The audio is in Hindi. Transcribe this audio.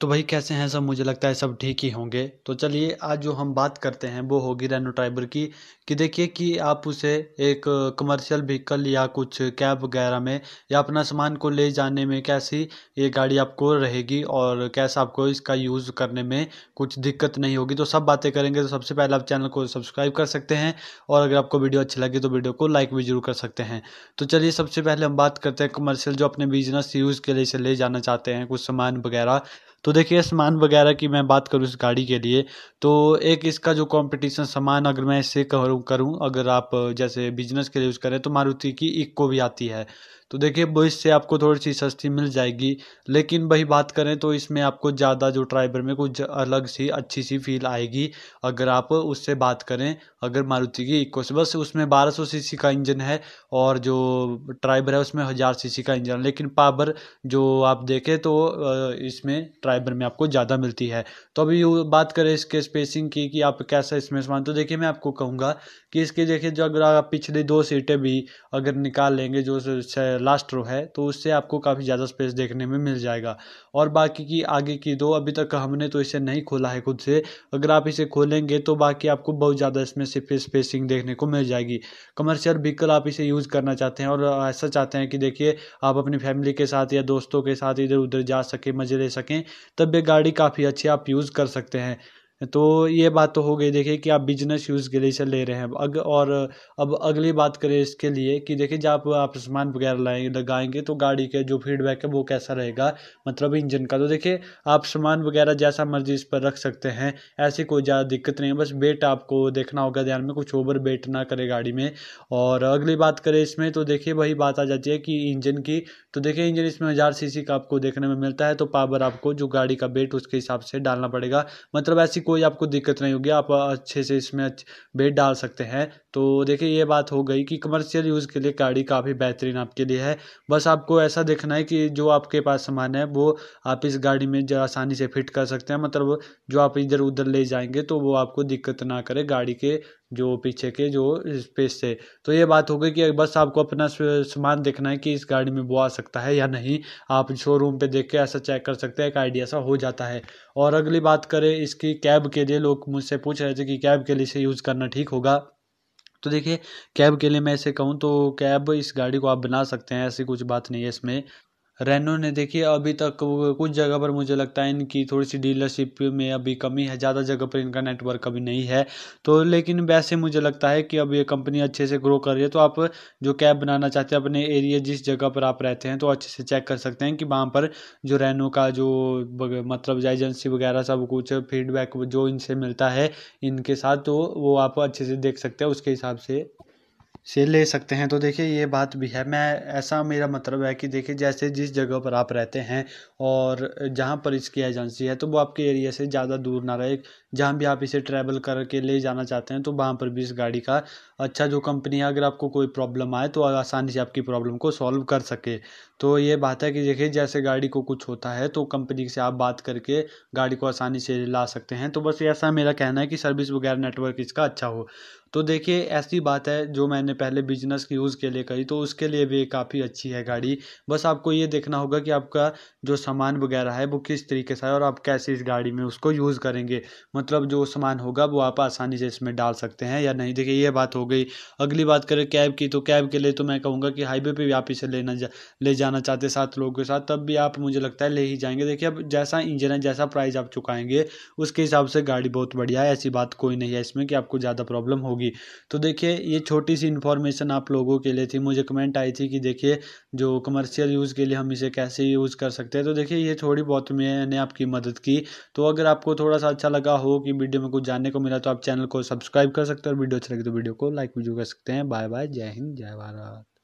तो भाई कैसे हैं सब मुझे लगता है सब ठीक ही होंगे तो चलिए आज जो हम बात करते हैं वो होगी रेनो ड्राइवर की कि देखिए कि आप उसे एक कमर्शियल व्हीकल या कुछ कैब वगैरह में या अपना सामान को ले जाने में कैसी ये गाड़ी आपको रहेगी और कैसा आपको इसका यूज़ करने में कुछ दिक्कत नहीं होगी तो सब बातें करेंगे तो सबसे पहले आप चैनल को सब्सक्राइब कर सकते हैं और अगर आपको वीडियो अच्छी लगे तो वीडियो को लाइक भी जरूर कर सकते हैं तो चलिए सबसे पहले हम बात करते हैं कमर्शियल जो अपने बिजनेस यूज़ के लिए इसे ले जाना चाहते हैं कुछ सामान वगैरह तो देखिए सामान वगैरह की मैं बात करूँ इस गाड़ी के लिए तो एक इसका जो कंपटीशन सामान अगर मैं इससे करूँ करूँ अगर आप जैसे बिजनेस के लिए यूज़ करें तो मारुति की इक्को भी आती है तो देखिए वो इससे आपको थोड़ी सी सस्ती मिल जाएगी लेकिन वही बात करें तो इसमें आपको ज़्यादा जो ट्राइबर में कुछ अलग सी अच्छी सी फील आएगी अगर आप उससे बात करें अगर मारुति की इको से बस उसमें बारह सौ सी का इंजन है और जो ट्राइबर है उसमें हज़ार सी का इंजन लेकिन पावर जो आप देखें तो इसमें ट्राइबर में आपको ज़्यादा मिलती है तो अभी बात करें इसके स्पेसिंग की कि आप कैसा इसमें सामान तो देखिए मैं आपको कहूँगा कि इसके देखिए जो अगर आप पिछली दो सीटें भी अगर निकाल लेंगे जो लास्ट रो है तो उससे आपको काफ़ी ज़्यादा स्पेस देखने में मिल जाएगा और बाकी की आगे की दो अभी तक हमने तो इसे नहीं खोला है खुद से अगर आप इसे खोलेंगे तो बाकी आपको बहुत ज़्यादा इसमें से स्पेसिंग देखने को मिल जाएगी कमर्शियल व्हीकल आप इसे यूज़ करना चाहते हैं और ऐसा चाहते हैं कि देखिए आप अपनी फैमिली के साथ या दोस्तों के साथ इधर उधर जा सकें मज़े ले सकें तब ये गाड़ी काफ़ी अच्छी आप यूज़ कर सकते हैं तो ये बात तो हो गई देखिए कि आप बिजनेस यूज़ के लिए इसे ले रहे हैं अग और अब अगली बात करें इसके लिए कि देखिए जब आप, आप सामान वगैरह लाएंगे लगाएंगे तो गाड़ी के जो फीडबैक है वो कैसा रहेगा मतलब इंजन का तो देखिए आप सामान वगैरह जैसा मर्जी इस पर रख सकते हैं ऐसी कोई ज़्यादा दिक्कत नहीं है बस वेट आपको देखना होगा ध्यान में कुछ ओवर वेट ना करे गाड़ी में और अगली बात करें इसमें तो देखिए वही बात आ जाती है कि इंजन की तो देखिए इंजन इसमें हज़ार सी का आपको देखने में मिलता है तो पावर आपको जो गाड़ी का वेट उसके हिसाब से डालना पड़ेगा मतलब ऐसी कोई आपको दिक्कत नहीं होगी आप अच्छे से इसमें बेड डाल सकते हैं तो देखिए ये बात हो गई कि कमर्शियल यूज़ के लिए गाड़ी काफ़ी बेहतरीन आपके लिए है बस आपको ऐसा देखना है कि जो आपके पास सामान है वो आप इस गाड़ी में जो आसानी से फिट कर सकते हैं मतलब जो आप इधर उधर ले जाएंगे तो वो आपको दिक्कत ना करे गाड़ी के जो पीछे के जो स्पेस से तो ये बात हो गई कि बस आपको अपना सामान देखना है कि इस गाड़ी में वो आ सकता है या नहीं आप शोरूम पे देख के ऐसा चेक कर सकते हैं एक आइडिया सा हो जाता है और अगली बात करें इसकी कैब के लिए लोग मुझसे पूछ रहे थे कि कैब के लिए इसे यूज़ करना ठीक होगा तो देखिए कैब के लिए मैं ऐसे कहूँ तो कैब इस गाड़ी को आप बना सकते हैं ऐसी कुछ बात नहीं है इसमें रेनो ने देखिए अभी तक कुछ जगह पर मुझे लगता है इनकी थोड़ी सी डीलरशिप में अभी कमी है ज़्यादा जगह पर इनका नेटवर्क अभी नहीं है तो लेकिन वैसे मुझे लगता है कि अब ये कंपनी अच्छे से ग्रो कर रही है तो आप जो कैब बनाना चाहते हैं अपने एरिया जिस जगह पर आप रहते हैं तो अच्छे से चेक कर सकते हैं कि वहाँ पर जो रेनो का जो मतलब एजेंसी वगैरह सब कुछ फीडबैक जो इनसे मिलता है इनके साथ तो वो आप अच्छे से देख सकते हैं उसके हिसाब से से ले सकते हैं तो देखिए ये बात भी है मैं ऐसा मेरा मतलब है कि देखिए जैसे जिस जगह पर आप रहते हैं और जहाँ पर इसकी एजेंसी है तो वो आपके एरिया से ज़्यादा दूर ना रहे जहाँ भी आप इसे ट्रैवल करके ले जाना चाहते हैं तो वहाँ पर भी इस गाड़ी का अच्छा जो कंपनी है अगर आपको कोई प्रॉब्लम आए तो आसानी से आपकी प्रॉब्लम को सॉल्व कर सके तो ये बात है कि देखिए जैसे गाड़ी को कुछ होता है तो कंपनी से आप बात करके गाड़ी को आसानी से ला सकते हैं तो बस ऐसा मेरा कहना है कि सर्विस वगैरह नेटवर्क इसका अच्छा हो तो देखिए ऐसी बात है जो मैंने पहले बिजनेस के यूज़ के लिए कही तो उसके लिए भी काफ़ी अच्छी है गाड़ी बस आपको ये देखना होगा कि आपका जो सामान वगैरह है वो किस तरीके से है और आप कैसे इस गाड़ी में उसको यूज़ करेंगे मतलब जो सामान होगा वो आप आसानी से इसमें डाल सकते हैं या नहीं देखिए ये बात हो गई अगली बात करें कैब की तो कैब के लिए तो मैं कहूँगा कि हाईवे पर भी आप इसे लेना जा, ले जाना चाहते सात लोगों के साथ तब भी आप मुझे लगता है ले ही जाएंगे देखिए अब जैसा इंजन है जैसा प्राइस आप चुकाएंगे उसके हिसाब से गाड़ी बहुत बढ़िया है ऐसी बात कोई नहीं है इसमें कि आपको ज़्यादा प्रॉब्लम होगी होगी तो देखिए ये छोटी सी इन्फॉर्मेशन आप लोगों के लिए थी मुझे कमेंट आई थी कि देखिए जो कमर्शियल यूज़ के लिए हम इसे कैसे यूज़ कर सकते हैं तो देखिए ये थोड़ी बहुत मैंने आपकी मदद की तो अगर आपको थोड़ा सा अच्छा लगा हो कि वीडियो में कुछ जानने को मिला तो आप चैनल को सब्सक्राइब कर सकते हैं और वीडियो अच्छी लगी तो वीडियो को लाइक जो कर सकते हैं बाय बाय जय हिंद जय भारत